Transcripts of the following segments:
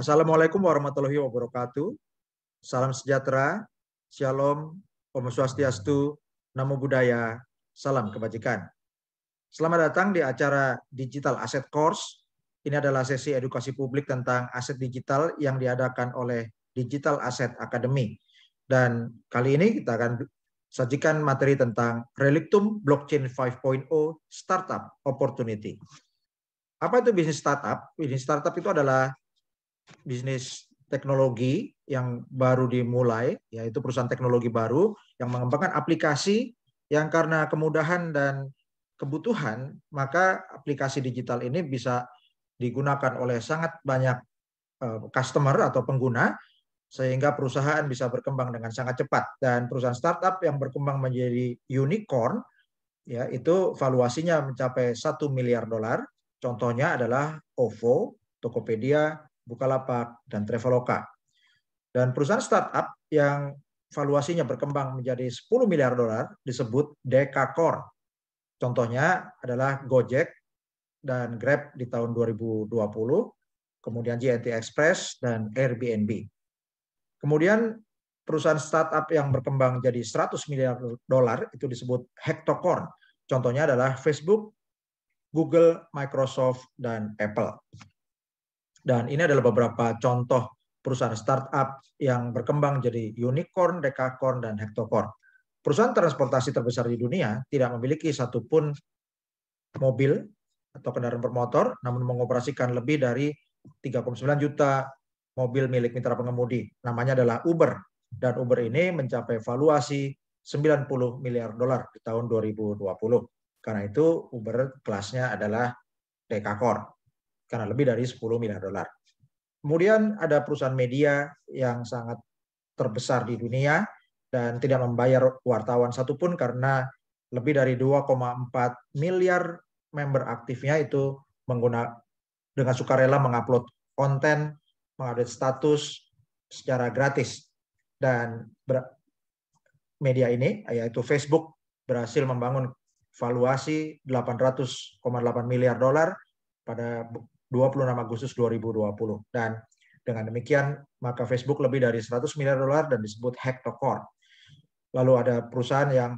Assalamualaikum warahmatullahi wabarakatuh. Salam sejahtera, shalom, om swastiastu, namo buddhaya, salam kebajikan. Selamat datang di acara Digital Asset Course. Ini adalah sesi edukasi publik tentang aset digital yang diadakan oleh Digital Asset Academy. Dan kali ini kita akan sajikan materi tentang Relictum Blockchain 5.0 Startup Opportunity. Apa itu bisnis startup? Bisnis startup itu adalah bisnis teknologi yang baru dimulai, yaitu perusahaan teknologi baru yang mengembangkan aplikasi yang karena kemudahan dan kebutuhan, maka aplikasi digital ini bisa digunakan oleh sangat banyak eh, customer atau pengguna sehingga perusahaan bisa berkembang dengan sangat cepat dan perusahaan startup yang berkembang menjadi unicorn ya itu valuasinya mencapai satu miliar dolar. Contohnya adalah OVO, Tokopedia, Bukalapak, dan Traveloka. Dan perusahaan startup yang valuasinya berkembang menjadi 10 miliar dolar disebut Dekakor. Contohnya adalah Gojek dan Grab di tahun 2020, kemudian JNT Express dan Airbnb. Kemudian perusahaan startup yang berkembang jadi 100 miliar dolar itu disebut Hektokorn. Contohnya adalah Facebook, Google, Microsoft, dan Apple. Dan ini adalah beberapa contoh perusahaan startup yang berkembang jadi unicorn, dekakorn, dan hektokorn. Perusahaan transportasi terbesar di dunia tidak memiliki satupun mobil atau kendaraan bermotor, namun mengoperasikan lebih dari 3,9 juta mobil milik mitra pengemudi. Namanya adalah Uber. Dan Uber ini mencapai valuasi 90 miliar dolar di tahun 2020. Karena itu Uber kelasnya adalah dekakorn karena lebih dari 10 miliar dolar. Kemudian ada perusahaan media yang sangat terbesar di dunia dan tidak membayar wartawan satupun karena lebih dari 2,4 miliar member aktifnya itu menggunakan dengan sukarela mengupload konten, mengupdate status secara gratis. Dan media ini yaitu Facebook berhasil membangun valuasi 800,8 miliar dolar pada 26 Agustus 2020. Dan dengan demikian, maka Facebook lebih dari 100 miliar dolar dan disebut hectocore. Lalu ada perusahaan yang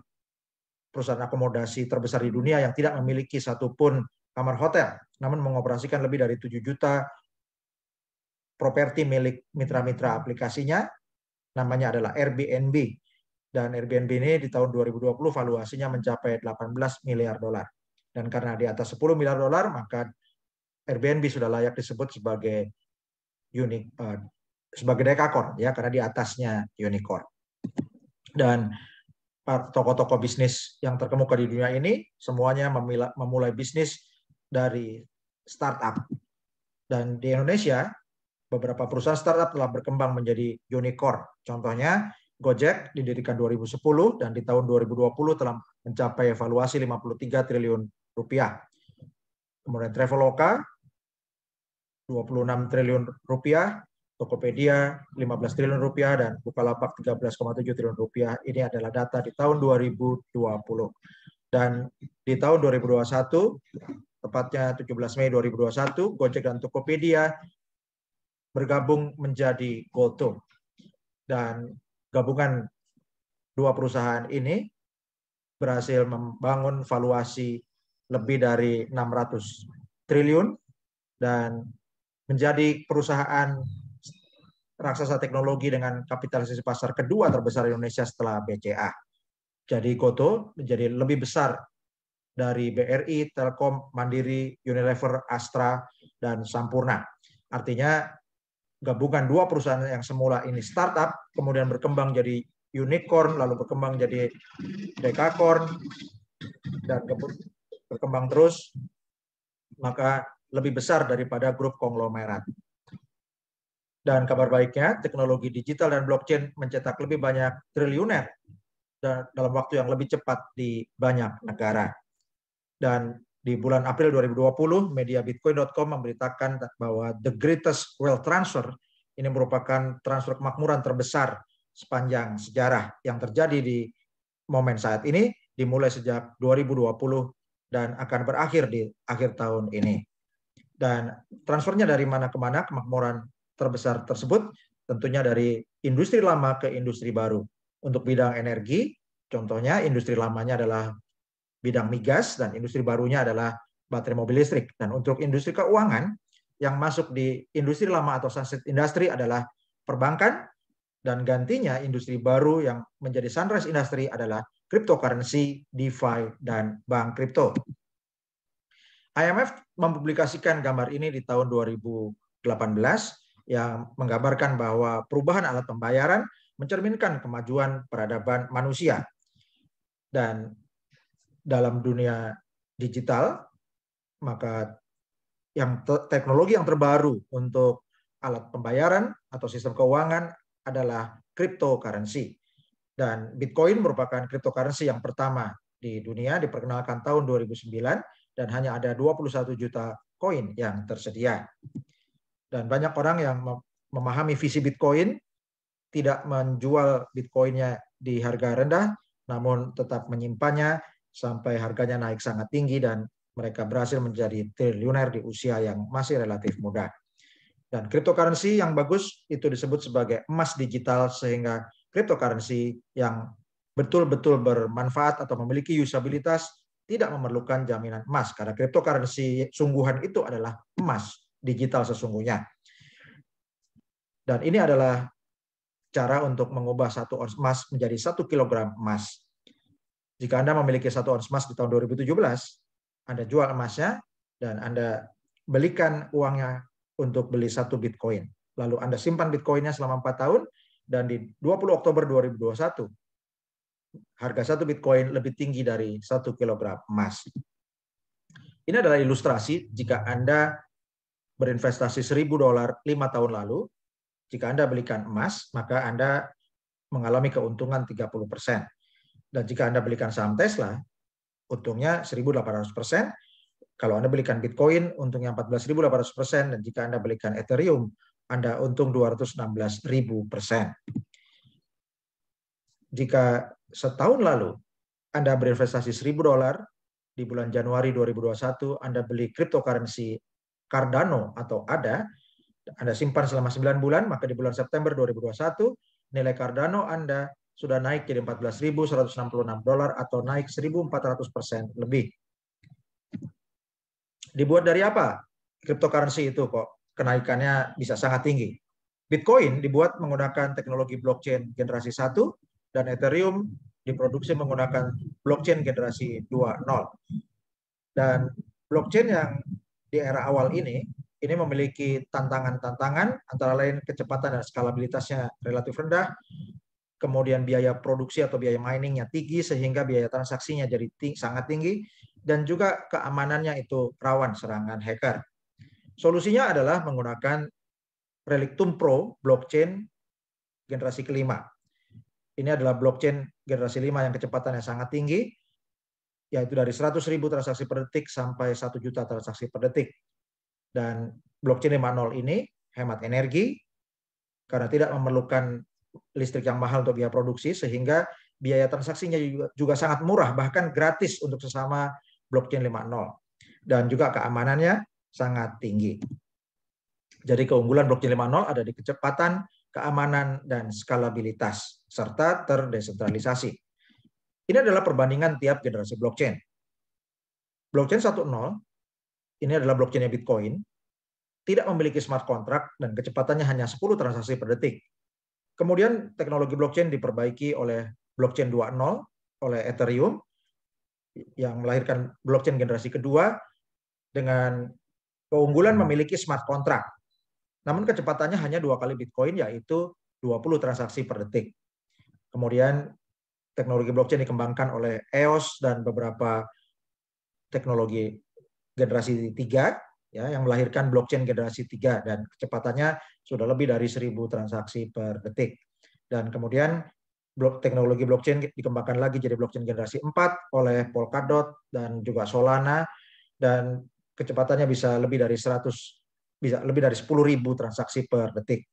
perusahaan akomodasi terbesar di dunia yang tidak memiliki satupun kamar hotel, namun mengoperasikan lebih dari 7 juta properti milik mitra-mitra aplikasinya, namanya adalah Airbnb. Dan Airbnb ini di tahun 2020 valuasinya mencapai 18 miliar dolar. Dan karena di atas 10 miliar dolar, maka Airbnb sudah layak disebut sebagai unik uh, sebagai dekakor ya karena di atasnya unicorn. Dan toko-toko bisnis yang terkemuka di dunia ini semuanya memila, memulai bisnis dari startup. Dan di Indonesia beberapa perusahaan startup telah berkembang menjadi unicorn. Contohnya Gojek didirikan 2010 dan di tahun 2020 telah mencapai evaluasi 53 triliun rupiah. Kemudian Traveloka 26 triliun rupiah, Tokopedia 15 triliun rupiah, dan Bukalapak 13,7 triliun rupiah. Ini adalah data di tahun 2020. Dan di tahun 2021, tepatnya 17 Mei 2021, Gojek dan Tokopedia bergabung menjadi GoTo. Dan gabungan dua perusahaan ini berhasil membangun valuasi lebih dari 600 triliun dan menjadi perusahaan raksasa teknologi dengan kapitalisasi pasar kedua terbesar Indonesia setelah BCA. Jadi Goto menjadi lebih besar dari BRI, Telkom, Mandiri, Unilever, Astra, dan Sampurna. Artinya gabungan dua perusahaan yang semula ini startup, kemudian berkembang jadi unicorn, lalu berkembang jadi dekakorn, dan berkembang terus, maka lebih besar daripada grup konglomerat. Dan kabar baiknya, teknologi digital dan blockchain mencetak lebih banyak triliuner dalam waktu yang lebih cepat di banyak negara. Dan di bulan April 2020, media bitcoin.com memberitakan bahwa the greatest wealth transfer ini merupakan transfer kemakmuran terbesar sepanjang sejarah yang terjadi di momen saat ini dimulai sejak 2020 dan akan berakhir di akhir tahun ini. Dan transfernya dari mana ke mana kemakmuran terbesar tersebut tentunya dari industri lama ke industri baru. Untuk bidang energi, contohnya industri lamanya adalah bidang migas dan industri barunya adalah baterai mobil listrik. Dan untuk industri keuangan yang masuk di industri lama atau sunset industry adalah perbankan dan gantinya industri baru yang menjadi sunrise industry adalah cryptocurrency, DeFi, dan bank kripto. IMF mempublikasikan gambar ini di tahun 2018 yang menggambarkan bahwa perubahan alat pembayaran mencerminkan kemajuan peradaban manusia. Dan dalam dunia digital, maka yang te teknologi yang terbaru untuk alat pembayaran atau sistem keuangan adalah cryptocurrency. Dan Bitcoin merupakan cryptocurrency yang pertama di dunia diperkenalkan tahun 2009 dan hanya ada 21 juta koin yang tersedia. Dan banyak orang yang memahami visi Bitcoin tidak menjual Bitcoinnya di harga rendah, namun tetap menyimpannya sampai harganya naik sangat tinggi dan mereka berhasil menjadi triliuner di usia yang masih relatif muda. Dan cryptocurrency yang bagus itu disebut sebagai emas digital sehingga cryptocurrency yang betul-betul bermanfaat atau memiliki usabilitas tidak memerlukan jaminan emas karena cryptocurrency sungguhan itu adalah emas digital sesungguhnya. Dan ini adalah cara untuk mengubah satu ons emas menjadi satu kilogram emas. Jika Anda memiliki satu ons emas di tahun 2017, Anda jual emasnya dan Anda belikan uangnya untuk beli satu Bitcoin. Lalu Anda simpan Bitcoinnya selama empat tahun, dan di 20 Oktober 2021, harga satu Bitcoin lebih tinggi dari satu kilogram emas. Ini adalah ilustrasi jika Anda berinvestasi seribu dolar lima tahun lalu, jika Anda belikan emas, maka Anda mengalami keuntungan 30%. Dan jika Anda belikan saham Tesla, untungnya 1.800%. Kalau Anda belikan Bitcoin, untungnya 14.800%. Dan jika Anda belikan Ethereum, anda untung 216.000 persen. Jika setahun lalu Anda berinvestasi 1000 dolar di bulan Januari 2021 Anda beli cryptocurrency Cardano atau ADA, Anda simpan selama 9 bulan, maka di bulan September 2021 nilai Cardano Anda sudah naik jadi 14.166 dolar atau naik 1.400% lebih. Dibuat dari apa? Cryptocurrency itu kok kenaikannya bisa sangat tinggi. Bitcoin dibuat menggunakan teknologi blockchain generasi 1 dan Ethereum diproduksi menggunakan blockchain generasi 2.0. Dan blockchain yang di era awal ini ini memiliki tantangan-tantangan antara lain kecepatan dan skalabilitasnya relatif rendah, kemudian biaya produksi atau biaya miningnya tinggi sehingga biaya transaksinya jadi ting sangat tinggi dan juga keamanannya itu rawan serangan hacker. Solusinya adalah menggunakan Relictum Pro blockchain generasi kelima. Ini adalah blockchain generasi 5 yang kecepatannya sangat tinggi, yaitu dari ribu transaksi per detik sampai 1 juta transaksi per detik. Dan blockchain 5.0 ini hemat energi, karena tidak memerlukan listrik yang mahal untuk biaya produksi, sehingga biaya transaksinya juga, juga sangat murah, bahkan gratis untuk sesama blockchain 5.0. Dan juga keamanannya sangat tinggi. Jadi keunggulan blockchain 5.0 ada di kecepatan, keamanan, dan skalabilitas serta terdesentralisasi. Ini adalah perbandingan tiap generasi blockchain. Blockchain 1.0, ini adalah blockchainnya Bitcoin, tidak memiliki smart contract dan kecepatannya hanya 10 transaksi per detik. Kemudian teknologi blockchain diperbaiki oleh blockchain 2.0 oleh Ethereum yang melahirkan blockchain generasi kedua dengan keunggulan memiliki smart contract. Namun kecepatannya hanya dua kali Bitcoin yaitu 20 transaksi per detik. Kemudian teknologi blockchain dikembangkan oleh EOS dan beberapa teknologi generasi tiga ya yang melahirkan blockchain generasi tiga dan kecepatannya sudah lebih dari seribu transaksi per detik. Dan kemudian blok teknologi blockchain dikembangkan lagi jadi blockchain generasi empat oleh Polkadot dan juga Solana dan kecepatannya bisa lebih dari 100 bisa lebih dari 10.000 transaksi per detik.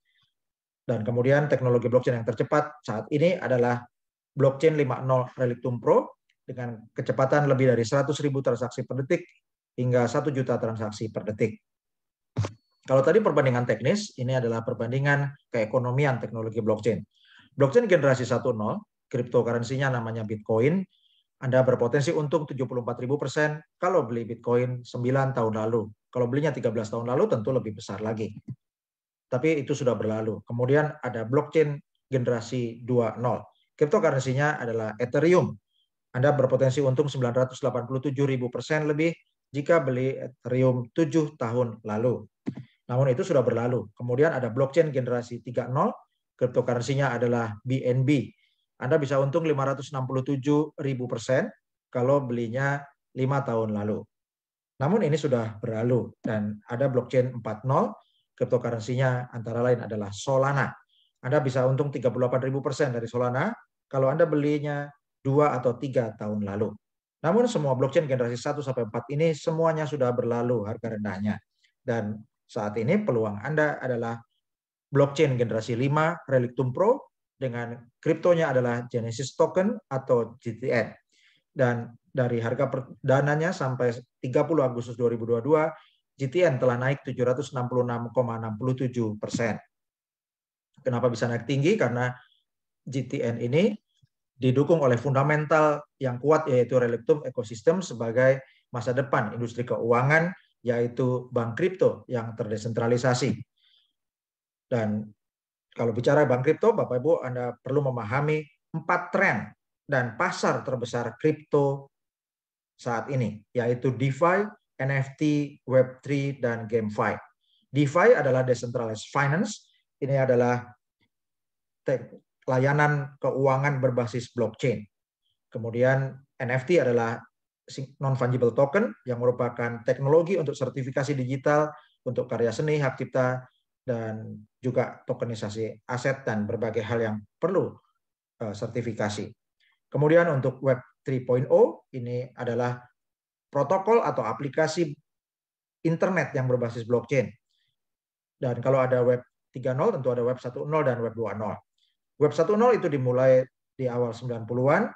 Dan kemudian teknologi blockchain yang tercepat saat ini adalah blockchain 5.0 Relictum Pro dengan kecepatan lebih dari 100.000 transaksi per detik hingga 1 juta transaksi per detik. Kalau tadi perbandingan teknis, ini adalah perbandingan keekonomian teknologi blockchain. Blockchain generasi 1.0, cryptocurrency-nya namanya Bitcoin, Anda berpotensi untung 74.000% kalau beli Bitcoin 9 tahun lalu. Kalau belinya 13 tahun lalu tentu lebih besar lagi tapi itu sudah berlalu. Kemudian ada blockchain generasi 2.0. cryptocurrency adalah Ethereum. Anda berpotensi untung 987 ribu persen lebih jika beli Ethereum 7 tahun lalu. Namun itu sudah berlalu. Kemudian ada blockchain generasi 3.0, cryptocurrency adalah BNB. Anda bisa untung 567 ribu persen kalau belinya 5 tahun lalu. Namun ini sudah berlalu dan ada blockchain 4.0, Cryptocurrency-nya antara lain adalah Solana. Anda bisa untung 38.000% dari Solana kalau Anda belinya 2 atau 3 tahun lalu. Namun semua blockchain generasi 1 sampai 4 ini semuanya sudah berlalu harga rendahnya. Dan saat ini peluang Anda adalah blockchain generasi 5 Relictum Pro dengan kriptonya adalah Genesis Token atau GTN. Dan dari harga perdananya sampai 30 Agustus 2022 GTN telah naik 766,67 persen. Kenapa bisa naik tinggi? Karena GTN ini didukung oleh fundamental yang kuat yaitu relictum ekosistem sebagai masa depan industri keuangan yaitu bank kripto yang terdesentralisasi. Dan kalau bicara bank kripto, Bapak Ibu Anda perlu memahami empat tren dan pasar terbesar kripto saat ini, yaitu DeFi, NFT, Web3, dan GameFi. DeFi adalah Decentralized Finance. Ini adalah layanan keuangan berbasis blockchain. Kemudian NFT adalah non-fungible token yang merupakan teknologi untuk sertifikasi digital untuk karya seni, hak cipta, dan juga tokenisasi aset dan berbagai hal yang perlu eh, sertifikasi. Kemudian untuk Web 3.0 ini adalah protokol atau aplikasi internet yang berbasis blockchain. Dan kalau ada web 3.0 tentu ada web 1.0 dan web 2.0. Web 1.0 itu dimulai di awal 90-an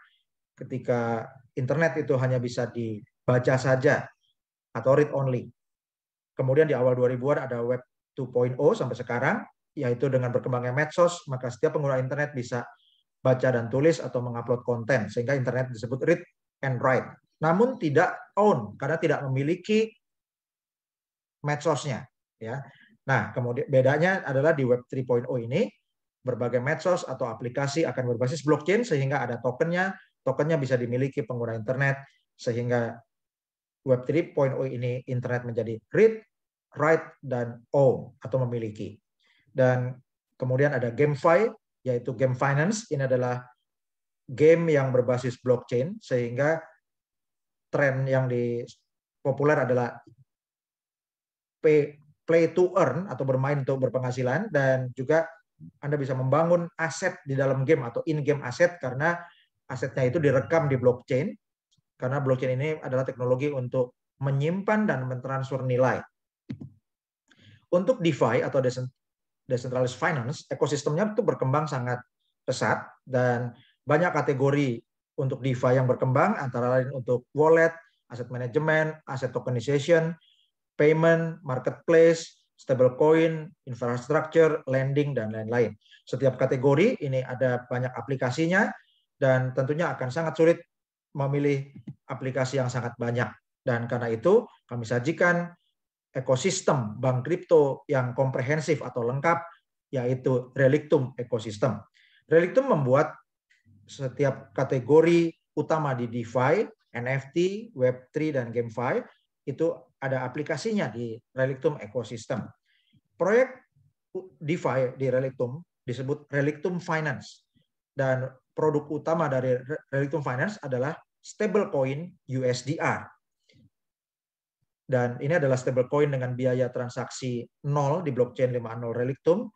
ketika internet itu hanya bisa dibaca saja atau read only. Kemudian di awal 2000-an ada web 2.0 sampai sekarang yaitu dengan berkembangnya medsos maka setiap pengguna internet bisa baca dan tulis atau mengupload konten sehingga internet disebut read and write namun tidak own karena tidak memiliki medsosnya ya. Nah, kemudian bedanya adalah di web 3.0 ini berbagai medsos atau aplikasi akan berbasis blockchain sehingga ada tokennya, tokennya bisa dimiliki pengguna internet sehingga web 3.0 ini internet menjadi read, write dan own atau memiliki. Dan kemudian ada GameFi yaitu game finance ini adalah game yang berbasis blockchain sehingga tren yang di populer adalah pay, play to earn atau bermain untuk berpenghasilan dan juga Anda bisa membangun aset di dalam game atau in game aset karena asetnya itu direkam di blockchain karena blockchain ini adalah teknologi untuk menyimpan dan mentransfer nilai. Untuk DeFi atau decentralized finance, ekosistemnya itu berkembang sangat pesat dan banyak kategori untuk DeFi yang berkembang, antara lain untuk wallet, aset manajemen, aset tokenization, payment, marketplace, stablecoin, infrastructure, lending, dan lain-lain. Setiap kategori ini ada banyak aplikasinya, dan tentunya akan sangat sulit memilih aplikasi yang sangat banyak. Dan karena itu kami sajikan ekosistem bank kripto yang komprehensif atau lengkap, yaitu Relictum ekosistem. Relictum membuat setiap kategori utama di DeFi, NFT, Web3, dan GameFi itu ada aplikasinya di Relictum Ecosystem. Proyek DeFi di Relictum disebut Relictum Finance dan produk utama dari Relictum Finance adalah stablecoin USDR. Dan ini adalah stablecoin dengan biaya transaksi nol di blockchain 50 Relictum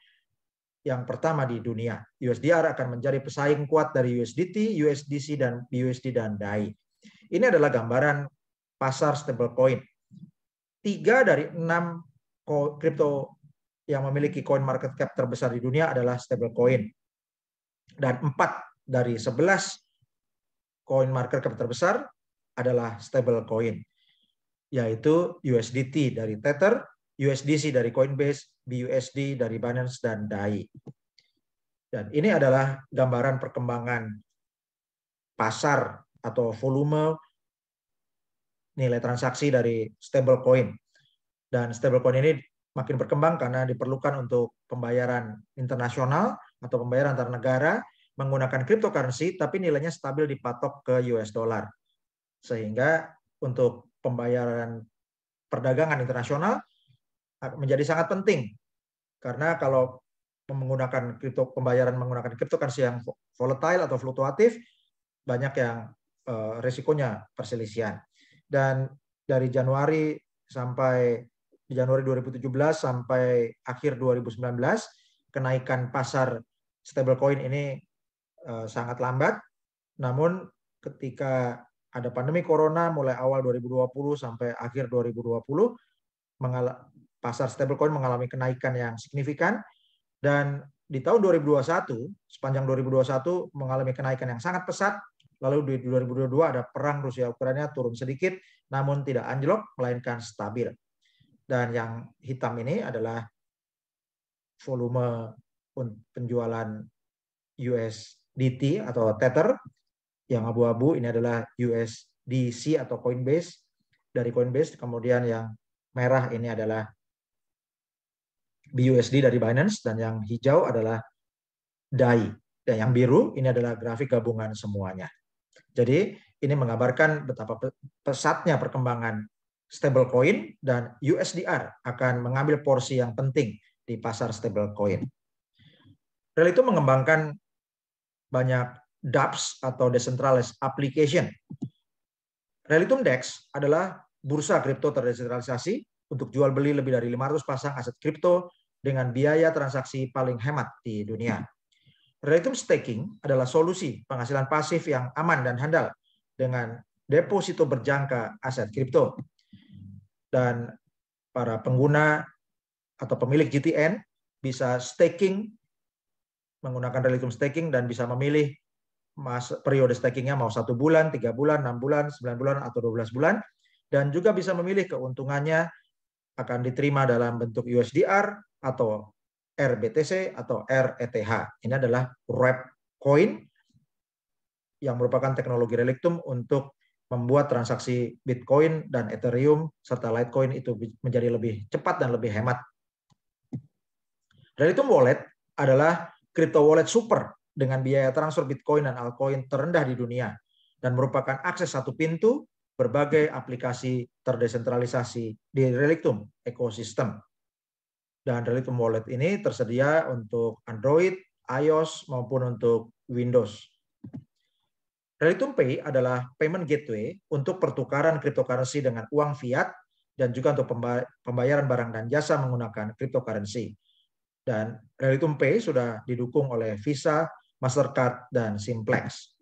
yang pertama di dunia. USDR akan menjadi pesaing kuat dari USDT, USDC dan BUSD dan DAI. Ini adalah gambaran pasar stablecoin. Tiga dari enam kripto yang memiliki coin market cap terbesar di dunia adalah stablecoin. Dan empat dari sebelas coin market cap terbesar adalah stablecoin, yaitu USDT dari Tether, USDC dari Coinbase, BUSD dari Binance dan DAI. Dan ini adalah gambaran perkembangan pasar atau volume nilai transaksi dari stablecoin. Dan stablecoin ini makin berkembang karena diperlukan untuk pembayaran internasional atau pembayaran antar negara menggunakan cryptocurrency tapi nilainya stabil dipatok ke US dollar. Sehingga untuk pembayaran perdagangan internasional menjadi sangat penting karena kalau menggunakan kripto pembayaran menggunakan cryptocurrency yang volatile atau fluktuatif banyak yang eh, resikonya perselisihan dan dari Januari sampai Januari 2017 sampai akhir 2019 kenaikan pasar stablecoin ini eh, sangat lambat namun ketika ada pandemi corona mulai awal 2020 sampai akhir 2020 pasar stablecoin mengalami kenaikan yang signifikan dan di tahun 2021 sepanjang 2021 mengalami kenaikan yang sangat pesat lalu di 2022 ada perang Rusia Ukraina turun sedikit namun tidak anjlok melainkan stabil dan yang hitam ini adalah volume penjualan USDT atau Tether yang abu-abu ini adalah USDC atau Coinbase dari Coinbase kemudian yang merah ini adalah BUSD dari Binance dan yang hijau adalah DAI. Dan yang biru ini adalah grafik gabungan semuanya. Jadi ini mengabarkan betapa pesatnya perkembangan stablecoin dan USDR akan mengambil porsi yang penting di pasar stablecoin. Rel itu mengembangkan banyak dApps atau decentralized application. Relitum DEX adalah bursa kripto terdesentralisasi untuk jual beli lebih dari 500 pasang aset kripto dengan biaya transaksi paling hemat di dunia. Relatum staking adalah solusi penghasilan pasif yang aman dan handal dengan deposito berjangka aset kripto. Dan para pengguna atau pemilik GTN bisa staking menggunakan Relicum staking dan bisa memilih mas, periode stakingnya mau satu bulan, tiga bulan, enam bulan, sembilan bulan, atau dua belas bulan. Dan juga bisa memilih keuntungannya akan diterima dalam bentuk USDR atau RBTC atau RETH. Ini adalah wrap coin yang merupakan teknologi reliktum untuk membuat transaksi Bitcoin dan Ethereum serta Litecoin itu menjadi lebih cepat dan lebih hemat. Relictum Wallet adalah crypto wallet super dengan biaya transfer Bitcoin dan altcoin terendah di dunia dan merupakan akses satu pintu berbagai aplikasi terdesentralisasi di Relictum ekosistem. Dan Relictum Wallet ini tersedia untuk Android, iOS, maupun untuk Windows. Relictum Pay adalah payment gateway untuk pertukaran cryptocurrency dengan uang fiat dan juga untuk pembayaran barang dan jasa menggunakan cryptocurrency. Dan Relictum Pay sudah didukung oleh Visa, Mastercard, dan Simplex.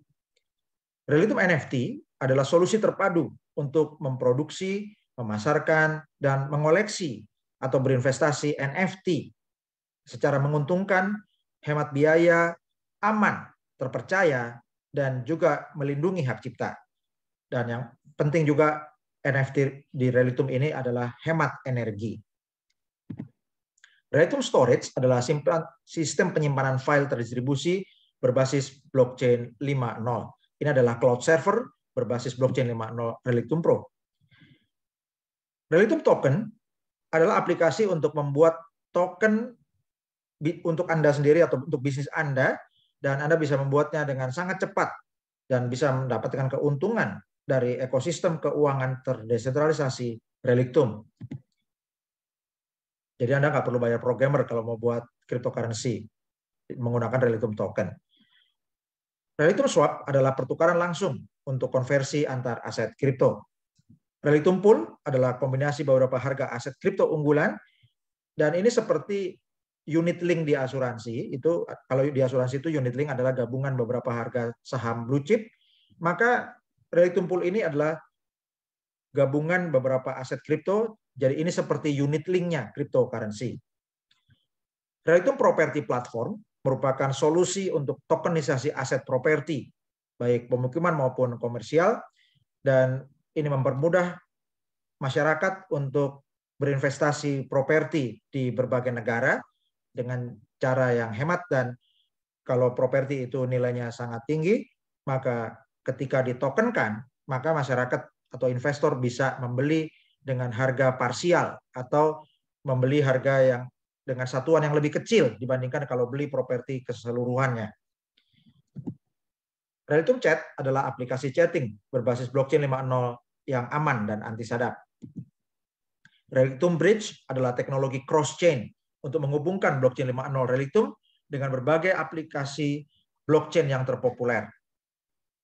Relictum NFT adalah solusi terpadu untuk memproduksi, memasarkan, dan mengoleksi atau berinvestasi NFT secara menguntungkan, hemat biaya, aman, terpercaya, dan juga melindungi hak cipta. Dan yang penting juga NFT di Relitum ini adalah hemat energi. Relitum Storage adalah sistem penyimpanan file terdistribusi berbasis blockchain 5.0. Ini adalah cloud server berbasis blockchain 5.0 Relictum Pro. Relictum Token adalah aplikasi untuk membuat token untuk Anda sendiri atau untuk bisnis Anda dan Anda bisa membuatnya dengan sangat cepat dan bisa mendapatkan keuntungan dari ekosistem keuangan terdesentralisasi Relictum. Jadi Anda nggak perlu bayar programmer kalau mau buat cryptocurrency menggunakan Relictum token. Relictum swap adalah pertukaran langsung untuk konversi antar aset kripto. Relitum tumpul adalah kombinasi beberapa harga aset kripto unggulan dan ini seperti unit link di asuransi itu kalau di asuransi itu unit link adalah gabungan beberapa harga saham blue chip maka relitum pool ini adalah gabungan beberapa aset kripto jadi ini seperti unit linknya cryptocurrency relitum property platform merupakan solusi untuk tokenisasi aset properti baik pemukiman maupun komersial dan ini mempermudah masyarakat untuk berinvestasi properti di berbagai negara dengan cara yang hemat dan kalau properti itu nilainya sangat tinggi maka ketika ditokenkan maka masyarakat atau investor bisa membeli dengan harga parsial atau membeli harga yang dengan satuan yang lebih kecil dibandingkan kalau beli properti keseluruhannya. Relitum Chat adalah aplikasi chatting berbasis blockchain 5.0 yang aman dan anti sadap. Relitum Bridge adalah teknologi cross-chain untuk menghubungkan blockchain 5.0 Relitum dengan berbagai aplikasi blockchain yang terpopuler.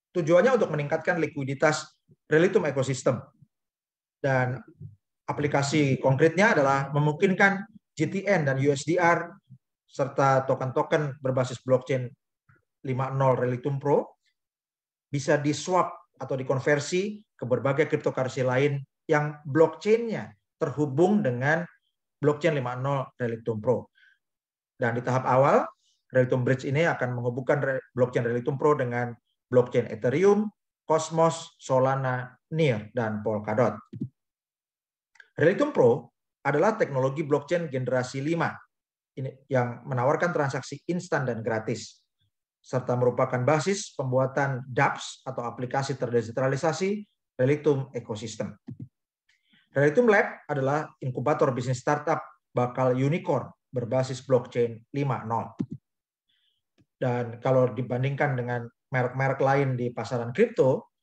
Tujuannya untuk meningkatkan likuiditas Relitum ekosistem. Dan aplikasi konkretnya adalah memungkinkan GTN dan USDR serta token-token berbasis blockchain 5.0 Relitum Pro bisa diswap atau dikonversi ke berbagai cryptocurrency lain yang blockchain-nya terhubung dengan blockchain 5.0 Relictum Pro. Dan di tahap awal, Relictum Bridge ini akan menghubungkan blockchain Relictum Pro dengan blockchain Ethereum, Cosmos, Solana, Near, dan Polkadot. Relictum Pro adalah teknologi blockchain generasi 5 yang menawarkan transaksi instan dan gratis serta merupakan basis pembuatan DAPS atau aplikasi terdesentralisasi Relictum Ecosystem. Relictum Lab adalah inkubator bisnis startup bakal unicorn berbasis blockchain 5.0. Dan kalau dibandingkan dengan merek-merek lain di pasaran kripto,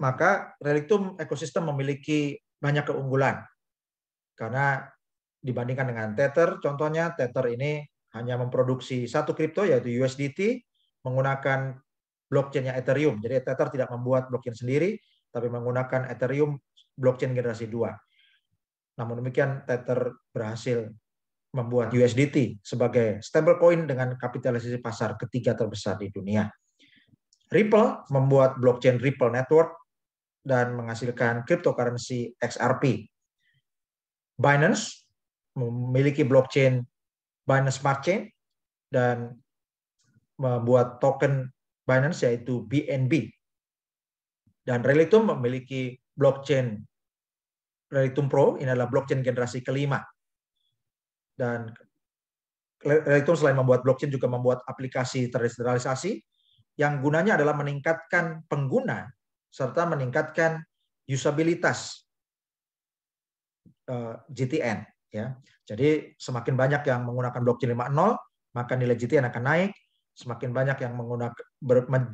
maka Relictum Ecosystem memiliki banyak keunggulan. Karena dibandingkan dengan Tether, contohnya Tether ini hanya memproduksi satu kripto yaitu USDT menggunakan blockchain yang Ethereum. Jadi Tether tidak membuat blockchain sendiri, tapi menggunakan Ethereum blockchain generasi 2. Namun demikian Tether berhasil membuat USDT sebagai stablecoin dengan kapitalisasi pasar ketiga terbesar di dunia. Ripple membuat blockchain Ripple Network dan menghasilkan cryptocurrency XRP. Binance memiliki blockchain Binance Smart Chain dan membuat token Binance yaitu BNB. Dan Relictum memiliki blockchain Relictum Pro, ini adalah blockchain generasi kelima. Dan Relictum selain membuat blockchain juga membuat aplikasi terdesentralisasi yang gunanya adalah meningkatkan pengguna serta meningkatkan usabilitas eh, GTN ya. Jadi semakin banyak yang menggunakan blockchain 5.0, maka nilai GTN akan naik Semakin banyak yang menggunakan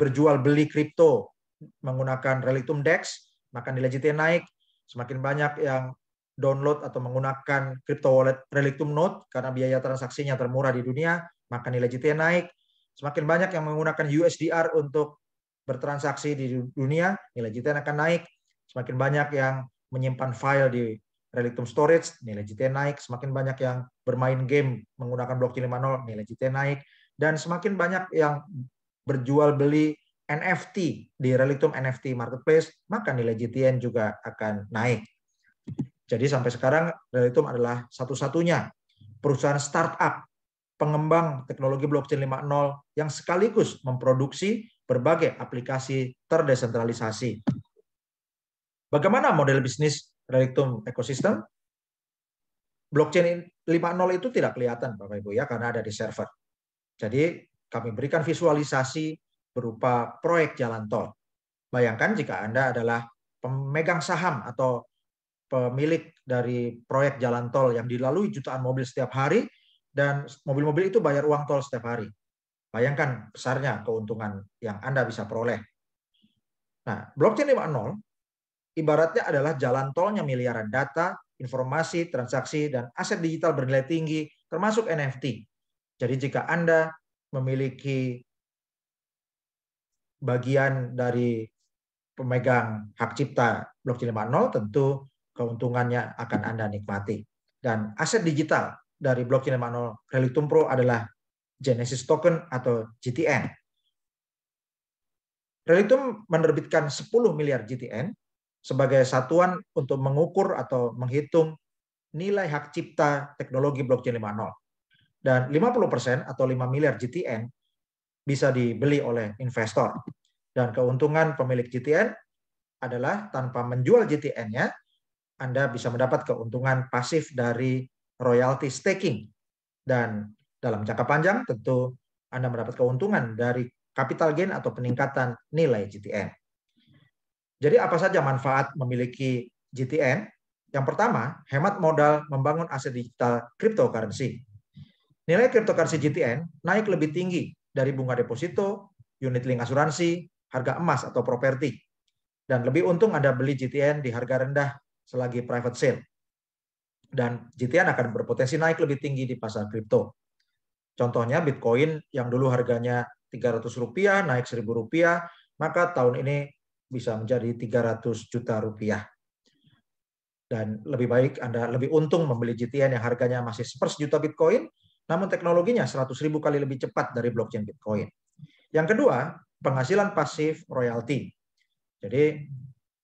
berjual beli kripto menggunakan Relitum Dex, maka nilai JT naik. Semakin banyak yang download atau menggunakan crypto wallet Relitum Note karena biaya transaksinya termurah di dunia, maka nilai JT naik. Semakin banyak yang menggunakan USDR untuk bertransaksi di dunia, nilai JT akan naik. Semakin banyak yang menyimpan file di Relitum Storage, nilai JT naik. Semakin banyak yang bermain game menggunakan blockchain 5.0, nilai JT naik dan semakin banyak yang berjual beli NFT di Relictum NFT Marketplace, maka nilai GTN juga akan naik. Jadi sampai sekarang Relictum adalah satu-satunya perusahaan startup pengembang teknologi blockchain 5.0 yang sekaligus memproduksi berbagai aplikasi terdesentralisasi. Bagaimana model bisnis Relictum Ecosystem? Blockchain 5.0 itu tidak kelihatan Bapak Ibu ya karena ada di server. Jadi kami berikan visualisasi berupa proyek jalan tol. Bayangkan jika Anda adalah pemegang saham atau pemilik dari proyek jalan tol yang dilalui jutaan mobil setiap hari dan mobil-mobil itu bayar uang tol setiap hari. Bayangkan besarnya keuntungan yang Anda bisa peroleh. Nah, blockchain 5.0 ibaratnya adalah jalan tolnya miliaran data, informasi, transaksi, dan aset digital bernilai tinggi, termasuk NFT. Jadi jika Anda memiliki bagian dari pemegang hak cipta blockchain 5.0 tentu keuntungannya akan Anda nikmati. Dan aset digital dari blockchain 5.0 Relictum Pro adalah Genesis Token atau GTN. Relictum menerbitkan 10 miliar GTN sebagai satuan untuk mengukur atau menghitung nilai hak cipta teknologi blockchain 5.0 dan 50% atau 5 miliar GTN bisa dibeli oleh investor. Dan keuntungan pemilik GTN adalah tanpa menjual GTN-nya, Anda bisa mendapat keuntungan pasif dari royalty staking. Dan dalam jangka panjang tentu Anda mendapat keuntungan dari capital gain atau peningkatan nilai GTN. Jadi apa saja manfaat memiliki GTN? Yang pertama, hemat modal membangun aset digital cryptocurrency. Nilai cryptocurrency GTN naik lebih tinggi dari bunga deposito, unit link asuransi, harga emas atau properti. Dan lebih untung Anda beli GTN di harga rendah selagi private sale. Dan GTN akan berpotensi naik lebih tinggi di pasar kripto. Contohnya Bitcoin yang dulu harganya rp 300 rupiah naik 1000 maka tahun ini bisa menjadi 300 juta rupiah. Dan lebih baik Anda lebih untung membeli GTN yang harganya masih sepersejuta juta Bitcoin namun teknologinya 100 ribu kali lebih cepat dari blockchain Bitcoin. Yang kedua, penghasilan pasif royalty. Jadi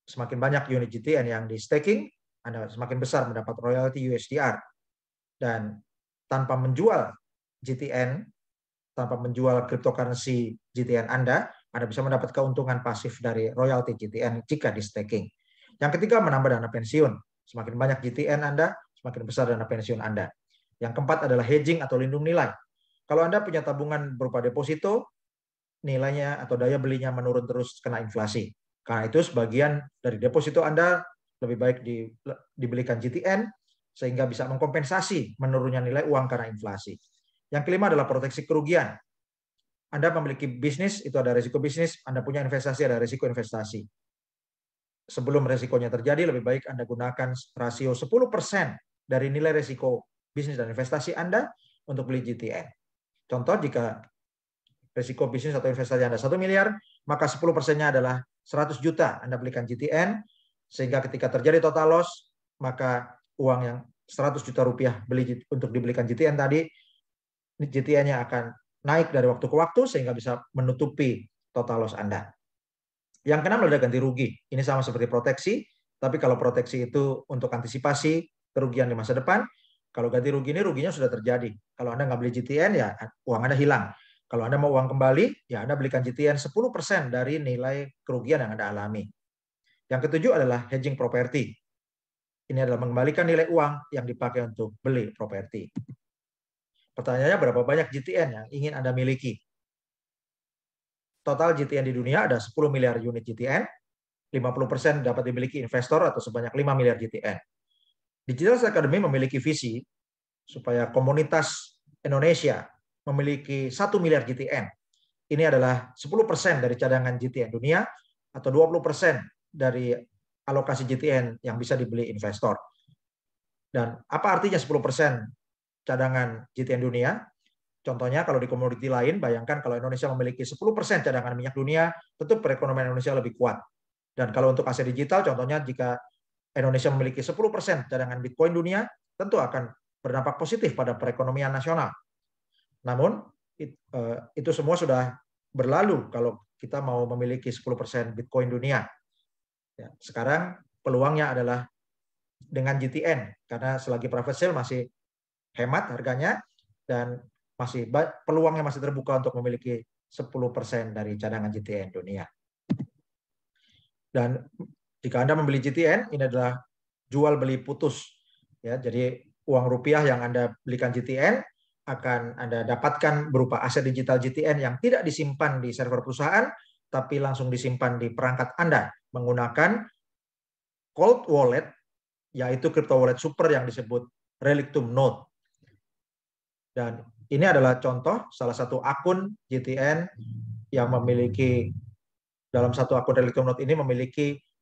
semakin banyak unit GTN yang di staking, Anda semakin besar mendapat royalti USDR. Dan tanpa menjual GTN, tanpa menjual cryptocurrency GTN Anda, Anda bisa mendapat keuntungan pasif dari royalti GTN jika di staking. Yang ketiga, menambah dana pensiun. Semakin banyak GTN Anda, semakin besar dana pensiun Anda. Yang keempat adalah hedging atau lindung nilai. Kalau Anda punya tabungan berupa deposito, nilainya atau daya belinya menurun terus kena inflasi. Karena itu sebagian dari deposito Anda lebih baik dibelikan GTN sehingga bisa mengkompensasi menurunnya nilai uang karena inflasi. Yang kelima adalah proteksi kerugian. Anda memiliki bisnis, itu ada risiko bisnis. Anda punya investasi, ada risiko investasi. Sebelum resikonya terjadi, lebih baik Anda gunakan rasio 10% dari nilai risiko bisnis dan investasi Anda untuk beli GTN. Contoh, jika risiko bisnis atau investasi Anda 1 miliar, maka 10 persennya adalah 100 juta Anda belikan GTN, sehingga ketika terjadi total loss, maka uang yang 100 juta rupiah beli untuk dibelikan GTN tadi, GTN-nya akan naik dari waktu ke waktu sehingga bisa menutupi total loss Anda. Yang keenam adalah ganti rugi. Ini sama seperti proteksi, tapi kalau proteksi itu untuk antisipasi kerugian di masa depan, kalau ganti rugi ini ruginya sudah terjadi. Kalau Anda nggak beli GTN ya uang Anda hilang. Kalau Anda mau uang kembali, ya Anda belikan GTN 10% dari nilai kerugian yang Anda alami. Yang ketujuh adalah hedging properti. Ini adalah mengembalikan nilai uang yang dipakai untuk beli properti. Pertanyaannya berapa banyak GTN yang ingin Anda miliki? Total GTN di dunia ada 10 miliar unit GTN, 50% dapat dimiliki investor atau sebanyak 5 miliar GTN. Digital Academy memiliki visi supaya komunitas Indonesia memiliki 1 miliar GTN. Ini adalah 10% dari cadangan GTN dunia atau 20% dari alokasi GTN yang bisa dibeli investor. Dan apa artinya 10% cadangan GTN dunia? Contohnya kalau di komoditi lain, bayangkan kalau Indonesia memiliki 10% cadangan minyak dunia, tentu perekonomian Indonesia lebih kuat. Dan kalau untuk aset digital, contohnya jika Indonesia memiliki 10% cadangan Bitcoin dunia, tentu akan berdampak positif pada perekonomian nasional. Namun, eh, itu semua sudah berlalu kalau kita mau memiliki 10% Bitcoin dunia. Ya, sekarang peluangnya adalah dengan GTN, karena selagi private sale masih hemat harganya, dan masih peluangnya masih terbuka untuk memiliki 10% dari cadangan GTN dunia. Dan jika Anda membeli GTN, ini adalah jual beli putus. Ya, jadi uang rupiah yang Anda belikan GTN akan Anda dapatkan berupa aset digital GTN yang tidak disimpan di server perusahaan, tapi langsung disimpan di perangkat Anda menggunakan cold wallet, yaitu crypto wallet super yang disebut Relictum Node. Dan ini adalah contoh salah satu akun GTN yang memiliki dalam satu akun Relictum Node ini memiliki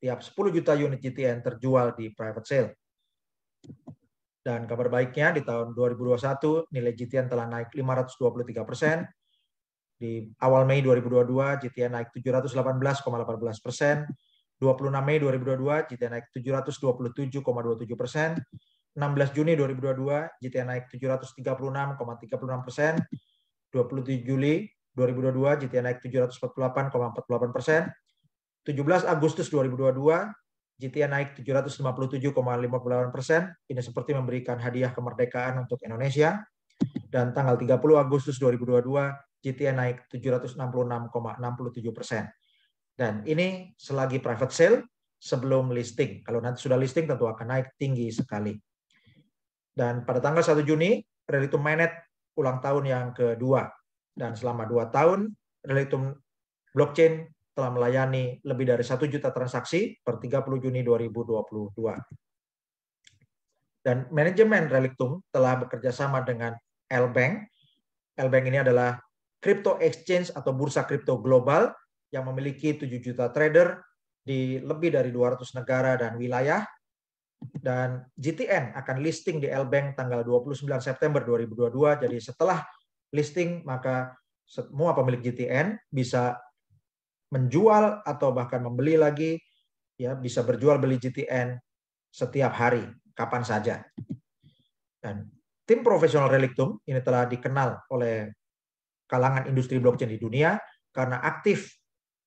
tiap 10 juta unit GTN terjual di private sale. Dan kabar baiknya di tahun 2021 nilai GTN telah naik 523 persen. Di awal Mei 2022 GTN naik 718,18 persen. 26 Mei 2022 GTN naik 727,27 persen. 16 Juni 2022 GTN naik 736,36 persen. 27 Juli 2022 GTN naik 748,48 persen. 17 Agustus 2022, GTA naik 757,58 persen. Ini seperti memberikan hadiah kemerdekaan untuk Indonesia. Dan tanggal 30 Agustus 2022, GTA naik 766,67 persen. Dan ini selagi private sale sebelum listing. Kalau nanti sudah listing tentu akan naik tinggi sekali. Dan pada tanggal 1 Juni, Relitum Mainnet ulang tahun yang kedua. Dan selama dua tahun, Relitum Blockchain telah melayani lebih dari satu juta transaksi per 30 Juni 2022. Dan manajemen reliktum telah bekerja sama dengan L-Bank. L-Bank ini adalah crypto exchange atau bursa kripto global yang memiliki 7 juta trader di lebih dari 200 negara dan wilayah. Dan GTN akan listing di L-Bank tanggal 29 September 2022. Jadi setelah listing, maka semua pemilik GTN bisa menjual atau bahkan membeli lagi ya bisa berjual beli GTN setiap hari kapan saja. Dan tim profesional Relictum ini telah dikenal oleh kalangan industri blockchain di dunia karena aktif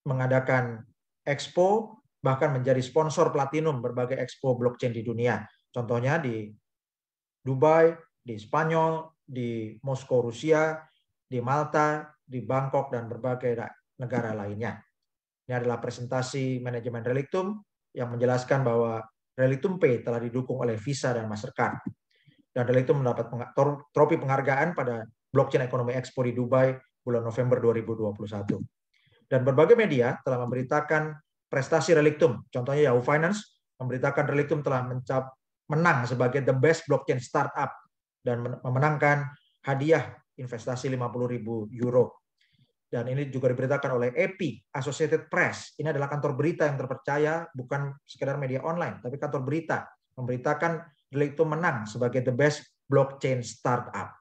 mengadakan expo bahkan menjadi sponsor platinum berbagai expo blockchain di dunia. Contohnya di Dubai, di Spanyol, di Moskow Rusia, di Malta, di Bangkok dan berbagai negara lainnya. Ini adalah presentasi manajemen reliktum yang menjelaskan bahwa reliktum P telah didukung oleh Visa dan Mastercard. Dan reliktum mendapat trofi penghargaan pada Blockchain Economy Expo di Dubai bulan November 2021. Dan berbagai media telah memberitakan prestasi reliktum. Contohnya Yahoo Finance memberitakan reliktum telah mencap menang sebagai the best blockchain startup dan memenangkan hadiah investasi 50.000 euro dan ini juga diberitakan oleh EPI, Associated Press. Ini adalah kantor berita yang terpercaya, bukan sekedar media online, tapi kantor berita memberitakan itu menang sebagai the best blockchain startup.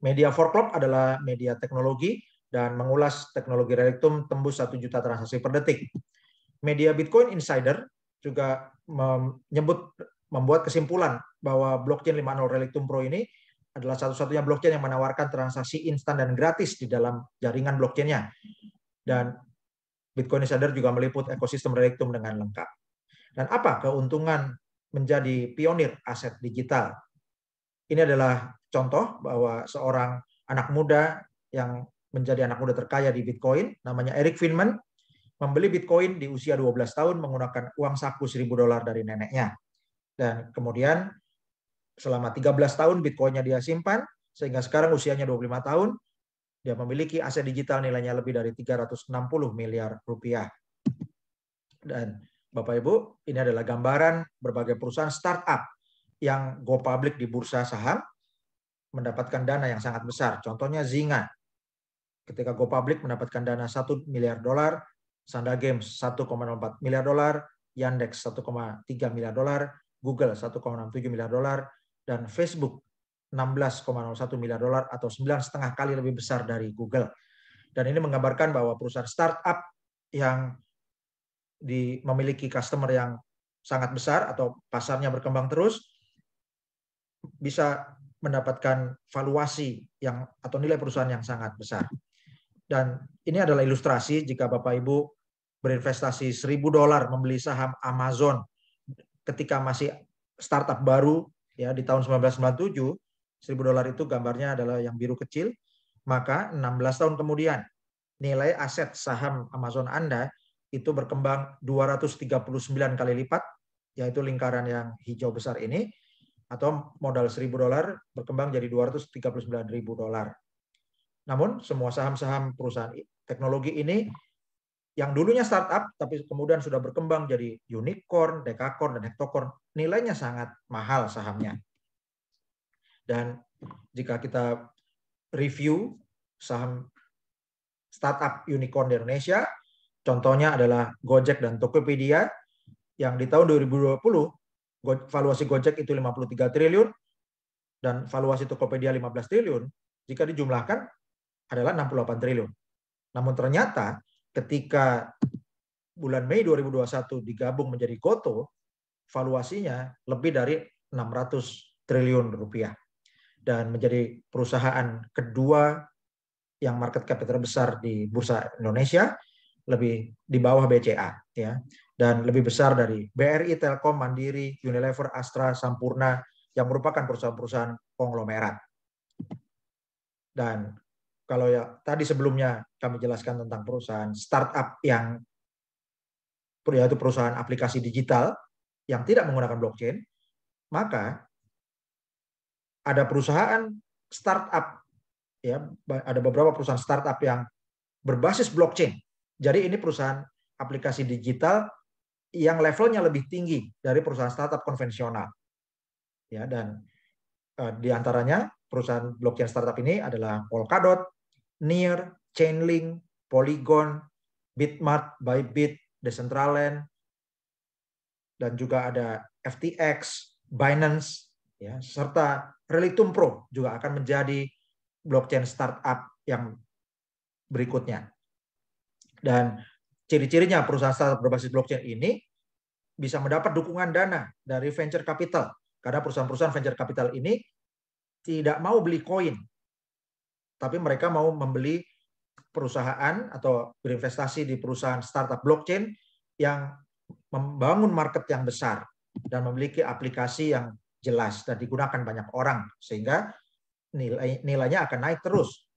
Media for Club adalah media teknologi dan mengulas teknologi Relictum tembus 1 juta transaksi per detik. Media Bitcoin Insider juga menyebut membuat kesimpulan bahwa blockchain 5.0 Relictum Pro ini adalah satu-satunya blockchain yang menawarkan transaksi instan dan gratis di dalam jaringan blockchainnya. Dan Bitcoin Insider juga meliput ekosistem Relictum dengan lengkap. Dan apa keuntungan menjadi pionir aset digital? Ini adalah contoh bahwa seorang anak muda yang menjadi anak muda terkaya di Bitcoin, namanya Eric Finman, membeli Bitcoin di usia 12 tahun menggunakan uang saku 1000 dolar dari neneknya. Dan kemudian selama 13 tahun Bitcoinnya dia simpan, sehingga sekarang usianya 25 tahun, dia memiliki aset digital nilainya lebih dari 360 miliar rupiah. Dan Bapak Ibu, ini adalah gambaran berbagai perusahaan startup yang go public di bursa saham mendapatkan dana yang sangat besar. Contohnya Zinga. Ketika go public mendapatkan dana 1 miliar dolar, Sanda Games 1,4 miliar dolar, Yandex 1,3 miliar dolar, Google 1,67 miliar dolar, dan Facebook 16,01 miliar dolar atau 9,5 kali lebih besar dari Google. Dan ini menggambarkan bahwa perusahaan startup yang di, memiliki customer yang sangat besar atau pasarnya berkembang terus bisa mendapatkan valuasi yang atau nilai perusahaan yang sangat besar. Dan ini adalah ilustrasi jika Bapak Ibu berinvestasi 1000 dolar membeli saham Amazon ketika masih startup baru ya di tahun 1997 1000 dolar itu gambarnya adalah yang biru kecil, maka 16 tahun kemudian nilai aset saham Amazon Anda itu berkembang 239 kali lipat, yaitu lingkaran yang hijau besar ini, atau modal 1000 dolar berkembang jadi 239 ribu dolar. Namun semua saham-saham perusahaan teknologi ini yang dulunya startup tapi kemudian sudah berkembang jadi unicorn, dekakorn, dan hektokorn, nilainya sangat mahal sahamnya. Dan jika kita review saham startup unicorn di Indonesia, contohnya adalah Gojek dan Tokopedia, yang di tahun 2020 valuasi Gojek itu 53 triliun, dan valuasi Tokopedia 15 triliun, jika dijumlahkan adalah 68 triliun. Namun ternyata ketika bulan Mei 2021 digabung menjadi Goto, valuasinya lebih dari 600 triliun rupiah dan menjadi perusahaan kedua yang market cap terbesar di bursa Indonesia lebih di bawah BCA ya dan lebih besar dari BRI, Telkom, Mandiri, Unilever, Astra, Sampurna yang merupakan perusahaan-perusahaan konglomerat. Dan kalau ya tadi sebelumnya kami jelaskan tentang perusahaan startup yang yaitu perusahaan aplikasi digital yang tidak menggunakan blockchain, maka ada perusahaan startup ya ada beberapa perusahaan startup yang berbasis blockchain. Jadi ini perusahaan aplikasi digital yang levelnya lebih tinggi dari perusahaan startup konvensional. Ya dan eh, di antaranya perusahaan blockchain startup ini adalah Polkadot, Near, Chainlink, Polygon, Bitmart, Bybit, Decentraland, dan juga ada FTX, Binance, ya, serta Relictum Pro juga akan menjadi blockchain startup yang berikutnya. Dan ciri-cirinya perusahaan startup berbasis blockchain ini bisa mendapat dukungan dana dari venture capital. Karena perusahaan-perusahaan venture capital ini tidak mau beli koin, tapi mereka mau membeli perusahaan atau berinvestasi di perusahaan startup blockchain yang membangun market yang besar dan memiliki aplikasi yang jelas dan digunakan banyak orang sehingga nilai nilainya akan naik terus.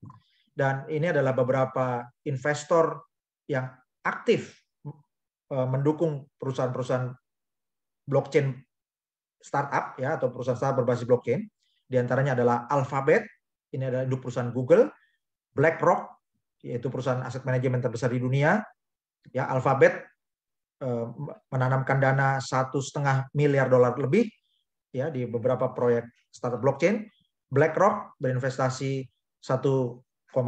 Dan ini adalah beberapa investor yang aktif e, mendukung perusahaan-perusahaan blockchain startup ya atau perusahaan startup berbasis blockchain. Di antaranya adalah Alphabet ini adalah induk perusahaan Google, BlackRock yaitu perusahaan aset manajemen terbesar di dunia, ya Alphabet eh, menanamkan dana satu setengah miliar dolar lebih ya di beberapa proyek startup blockchain. BlackRock berinvestasi 1,17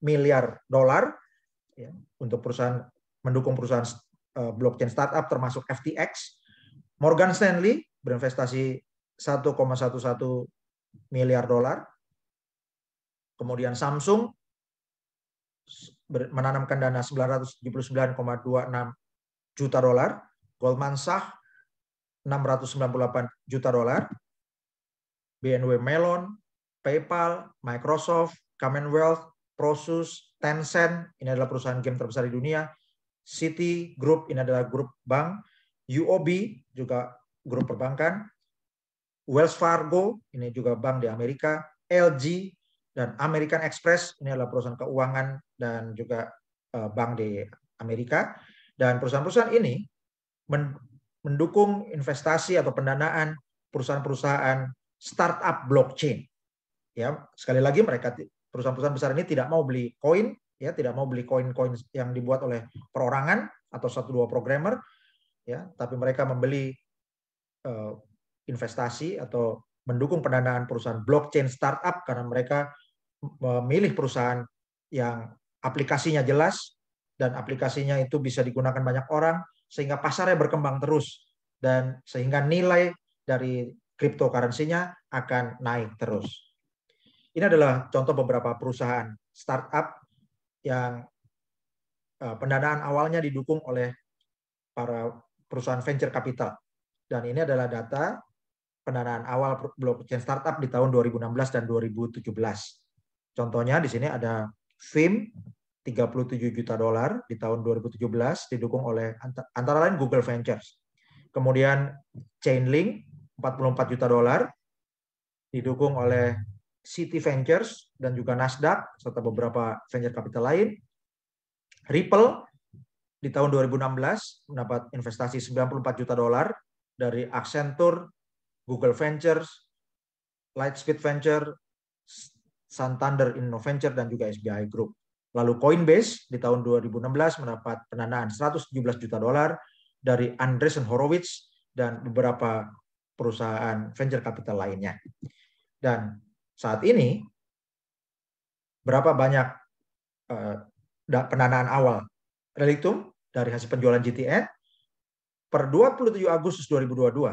miliar dolar ya, untuk perusahaan mendukung perusahaan eh, blockchain startup termasuk FTX. Morgan Stanley berinvestasi 1,11 miliar dolar Kemudian Samsung menanamkan dana 979,26 juta dolar, Goldman Sachs 698 juta dolar, BNW Mellon PayPal, Microsoft, Commonwealth, Prosus, Tencent, ini adalah perusahaan game terbesar di dunia, City Group, ini adalah grup bank, UOB juga grup perbankan, Wells Fargo, ini juga bank di Amerika, LG, dan American Express ini adalah perusahaan keuangan dan juga eh, bank di Amerika dan perusahaan-perusahaan ini mendukung investasi atau pendanaan perusahaan-perusahaan startup blockchain. Ya, sekali lagi mereka perusahaan-perusahaan besar ini tidak mau beli koin, ya, tidak mau beli koin-koin yang dibuat oleh perorangan atau satu dua programmer, ya, tapi mereka membeli uh, investasi atau mendukung pendanaan perusahaan blockchain startup karena mereka memilih perusahaan yang aplikasinya jelas dan aplikasinya itu bisa digunakan banyak orang sehingga pasarnya berkembang terus dan sehingga nilai dari cryptocurrency-nya akan naik terus. Ini adalah contoh beberapa perusahaan startup yang eh, pendanaan awalnya didukung oleh para perusahaan venture capital. Dan ini adalah data pendanaan awal blockchain startup di tahun 2016 dan 2017. Contohnya di sini ada FIM 37 juta dolar di tahun 2017 didukung oleh antara lain Google Ventures. Kemudian Chainlink 44 juta dolar didukung oleh City Ventures dan juga Nasdaq serta beberapa venture capital lain. Ripple di tahun 2016 mendapat investasi 94 juta dolar dari Accenture, Google Ventures, Lightspeed Venture, Santander Innoventure dan juga SBI Group. Lalu Coinbase di tahun 2016 mendapat pendanaan 117 juta dolar dari Andreessen Horowitz dan beberapa perusahaan venture capital lainnya. Dan saat ini berapa banyak uh, pendanaan awal Relictum dari hasil penjualan GTN per 27 Agustus 2022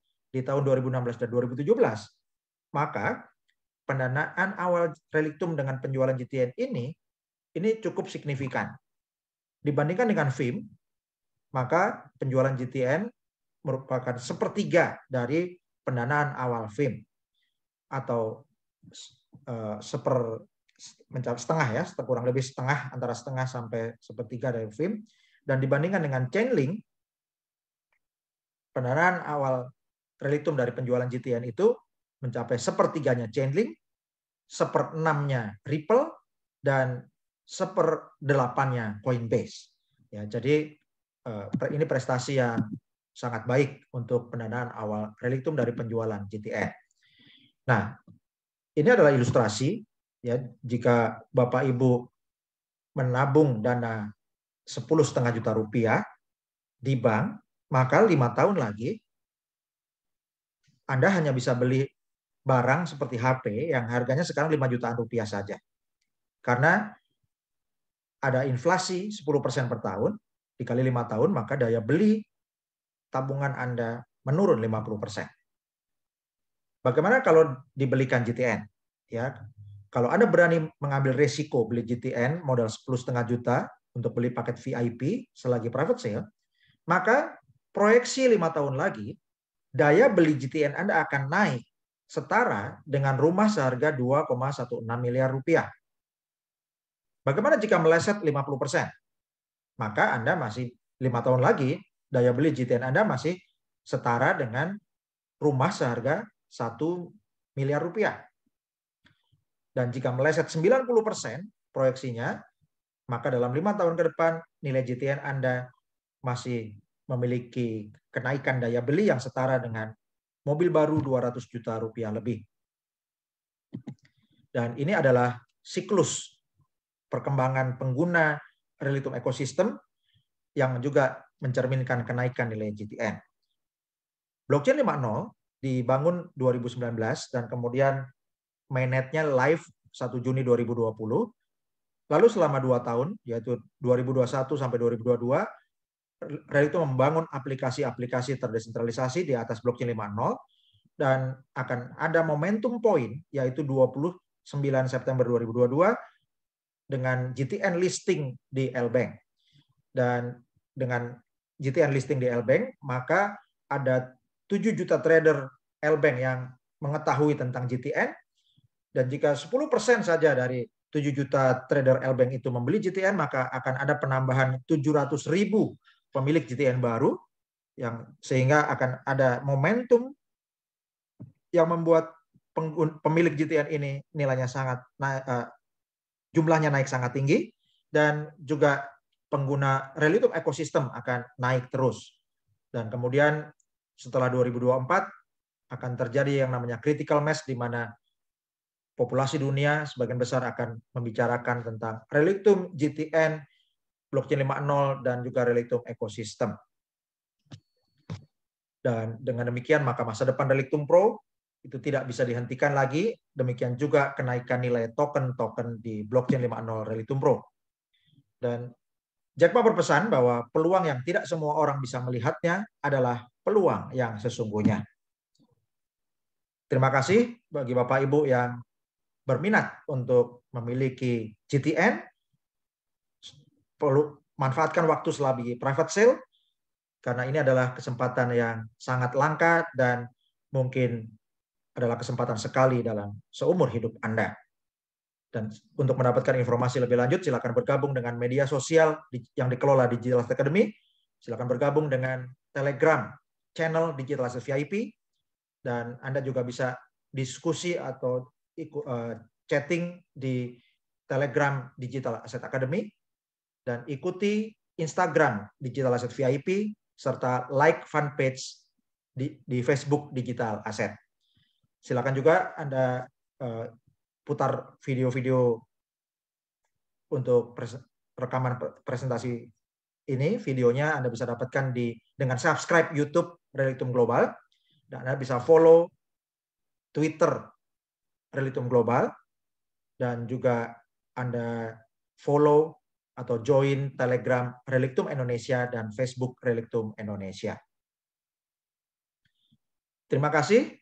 di tahun 2016 dan 2017, maka pendanaan awal reliktum dengan penjualan GTN ini ini cukup signifikan. Dibandingkan dengan FIM, maka penjualan GTN merupakan sepertiga dari pendanaan awal FIM atau e, seper mencapai setengah ya, kurang lebih setengah antara setengah sampai sepertiga dari film dan dibandingkan dengan Chainlink pendanaan awal relitum dari penjualan GTN itu mencapai sepertiganya Chainlink, seperenamnya Ripple, dan seperdelapannya Coinbase. Ya, jadi eh, ini prestasi yang sangat baik untuk pendanaan awal relitum dari penjualan GTN. Nah, ini adalah ilustrasi ya jika Bapak Ibu menabung dana 10,5 juta rupiah di bank, maka lima tahun lagi anda hanya bisa beli barang seperti HP yang harganya sekarang 5 jutaan rupiah saja. Karena ada inflasi 10% per tahun, dikali 5 tahun, maka daya beli tabungan Anda menurun 50%. Bagaimana kalau dibelikan GTN? Ya, kalau Anda berani mengambil resiko beli GTN modal 10,5 juta untuk beli paket VIP selagi private sale, maka proyeksi 5 tahun lagi daya beli GTN Anda akan naik setara dengan rumah seharga 2,16 miliar rupiah. Bagaimana jika meleset 50%? Maka Anda masih lima tahun lagi daya beli GTN Anda masih setara dengan rumah seharga 1 miliar rupiah. Dan jika meleset 90% proyeksinya, maka dalam lima tahun ke depan nilai GTN Anda masih memiliki kenaikan daya beli yang setara dengan mobil baru 200 juta rupiah lebih. Dan ini adalah siklus perkembangan pengguna Relitum ekosistem yang juga mencerminkan kenaikan nilai GTN. Blockchain 5.0 dibangun 2019 dan kemudian mainnetnya live 1 Juni 2020. Lalu selama 2 tahun, yaitu 2021 sampai 2022, itu membangun aplikasi-aplikasi terdesentralisasi di atas blockchain 5.0 dan akan ada momentum point yaitu 29 September 2022 dengan GTN listing di Lbank. Dan dengan GTN listing di Lbank, maka ada 7 juta trader Lbank yang mengetahui tentang GTN dan jika 10% saja dari 7 juta trader Lbank itu membeli GTN, maka akan ada penambahan 700 ribu pemilik GTN baru yang sehingga akan ada momentum yang membuat pemilik GTN ini nilainya sangat naik, uh, jumlahnya naik sangat tinggi dan juga pengguna Relitum ekosistem akan naik terus. Dan kemudian setelah 2024 akan terjadi yang namanya critical mass di mana populasi dunia sebagian besar akan membicarakan tentang Relitum GTN blockchain 5.0 dan juga relictum ekosistem. Dan dengan demikian maka masa depan relictum pro itu tidak bisa dihentikan lagi. Demikian juga kenaikan nilai token-token di blockchain 5.0 relictum pro. Dan Jack Ma berpesan bahwa peluang yang tidak semua orang bisa melihatnya adalah peluang yang sesungguhnya. Terima kasih bagi Bapak Ibu yang berminat untuk memiliki GTN perlu manfaatkan waktu selagi private sale karena ini adalah kesempatan yang sangat langka dan mungkin adalah kesempatan sekali dalam seumur hidup Anda. Dan untuk mendapatkan informasi lebih lanjut, silakan bergabung dengan media sosial yang dikelola Digital Asset Academy. Silakan bergabung dengan Telegram channel Digital Asset VIP. Dan Anda juga bisa diskusi atau eh, chatting di Telegram Digital Asset Academy dan ikuti Instagram Digital Asset VIP serta like fanpage di, di Facebook Digital Asset. Silakan juga Anda eh, putar video-video untuk rekaman presentasi ini videonya Anda bisa dapatkan di dengan subscribe YouTube Relitum Global dan Anda bisa follow Twitter Relitum Global dan juga Anda follow atau join Telegram Reliktum Indonesia dan Facebook Reliktum Indonesia. Terima kasih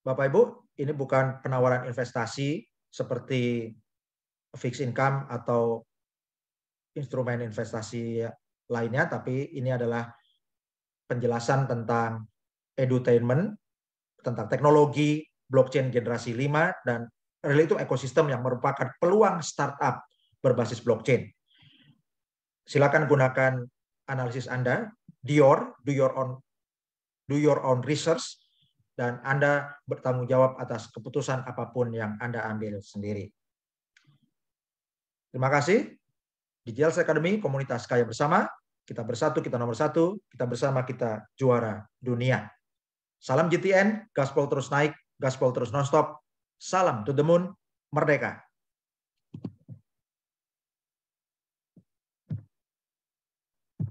Bapak Ibu, ini bukan penawaran investasi seperti fixed income atau instrumen investasi lainnya, tapi ini adalah penjelasan tentang edutainment, tentang teknologi blockchain generasi 5 dan Relay ekosistem yang merupakan peluang startup berbasis blockchain silakan gunakan analisis Anda, Dior, do your own do your own research dan Anda bertanggung jawab atas keputusan apapun yang Anda ambil sendiri. Terima kasih. Di Jels Academy, komunitas kaya bersama, kita bersatu, kita nomor satu, kita bersama, kita juara dunia. Salam GTN, gaspol terus naik, gaspol terus nonstop. Salam to the moon, merdeka.